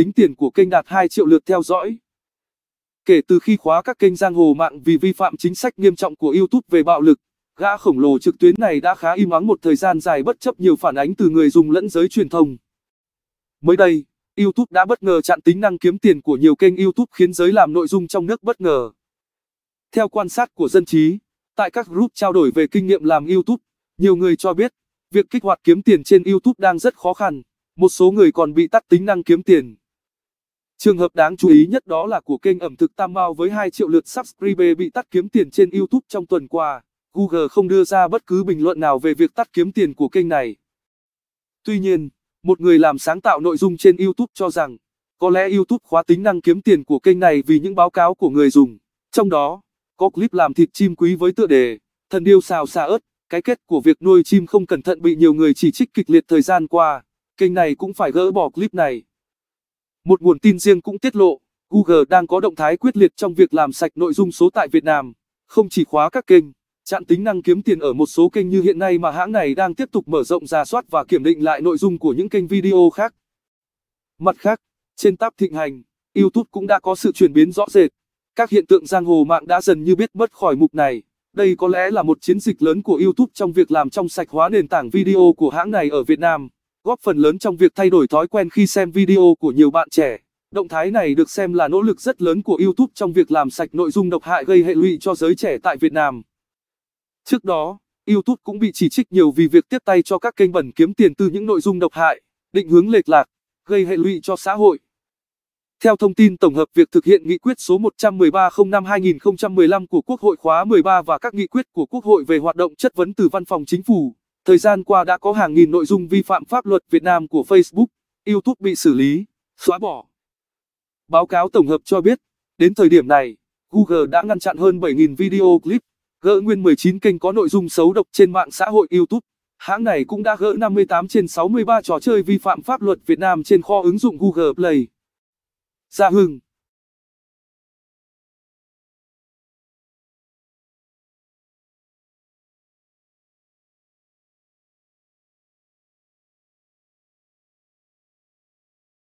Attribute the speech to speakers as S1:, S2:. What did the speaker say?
S1: tính tiền của kênh đạt 2 triệu lượt theo dõi. Kể từ khi khóa các kênh giang hồ mạng vì vi phạm chính sách nghiêm trọng của YouTube về bạo lực, gã khổng lồ trực tuyến này đã khá im ắng một thời gian dài bất chấp nhiều phản ánh từ người dùng lẫn giới truyền thông. Mới đây, YouTube đã bất ngờ chặn tính năng kiếm tiền của nhiều kênh YouTube khiến giới làm nội dung trong nước bất ngờ. Theo quan sát của dân trí, tại các group trao đổi về kinh nghiệm làm YouTube, nhiều người cho biết, việc kích hoạt kiếm tiền trên YouTube đang rất khó khăn, một số người còn bị tắt tính năng kiếm tiền. Trường hợp đáng chú ý nhất đó là của kênh ẩm thực Tam Mao với 2 triệu lượt subscribe bị tắt kiếm tiền trên YouTube trong tuần qua. Google không đưa ra bất cứ bình luận nào về việc tắt kiếm tiền của kênh này. Tuy nhiên, một người làm sáng tạo nội dung trên YouTube cho rằng, có lẽ YouTube khóa tính năng kiếm tiền của kênh này vì những báo cáo của người dùng. Trong đó, có clip làm thịt chim quý với tựa đề, thần điêu xào xà ớt, cái kết của việc nuôi chim không cẩn thận bị nhiều người chỉ trích kịch liệt thời gian qua. Kênh này cũng phải gỡ bỏ clip này. Một nguồn tin riêng cũng tiết lộ, Google đang có động thái quyết liệt trong việc làm sạch nội dung số tại Việt Nam, không chỉ khóa các kênh, chặn tính năng kiếm tiền ở một số kênh như hiện nay mà hãng này đang tiếp tục mở rộng ra soát và kiểm định lại nội dung của những kênh video khác. Mặt khác, trên tab thịnh hành, YouTube cũng đã có sự chuyển biến rõ rệt. Các hiện tượng giang hồ mạng đã dần như biết mất khỏi mục này. Đây có lẽ là một chiến dịch lớn của YouTube trong việc làm trong sạch hóa nền tảng video của hãng này ở Việt Nam góp phần lớn trong việc thay đổi thói quen khi xem video của nhiều bạn trẻ. Động thái này được xem là nỗ lực rất lớn của YouTube trong việc làm sạch nội dung độc hại gây hệ lụy cho giới trẻ tại Việt Nam. Trước đó, YouTube cũng bị chỉ trích nhiều vì việc tiếp tay cho các kênh bẩn kiếm tiền từ những nội dung độc hại, định hướng lệch lạc, gây hệ lụy cho xã hội. Theo thông tin tổng hợp việc thực hiện nghị quyết số 113 2015 của Quốc hội khóa 13 và các nghị quyết của Quốc hội về hoạt động chất vấn từ Văn phòng Chính phủ, Thời gian qua đã có hàng nghìn nội dung vi phạm pháp luật Việt Nam của Facebook, YouTube bị xử lý, xóa bỏ. Báo cáo tổng hợp cho biết, đến thời điểm này, Google đã ngăn chặn hơn 7.000 video clip, gỡ nguyên 19 kênh có nội dung xấu độc trên mạng xã hội YouTube. Hãng này cũng đã gỡ 58 trên 63 trò chơi vi phạm pháp luật Việt Nam trên kho ứng dụng Google Play. Gia Hưng